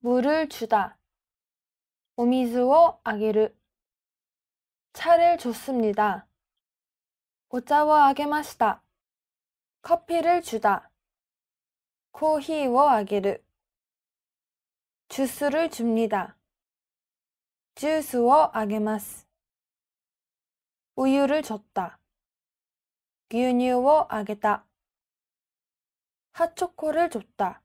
물을 주다. 오미즈오 아게르. 차를 줬습니다. 오자와 아게마시다. 커피를 주다. 코히워 아게르. 주스를 줍니다. 주스워 아게마스. 우유를 줬다. 뉴뉴워 아게다. 핫초코를 줬다.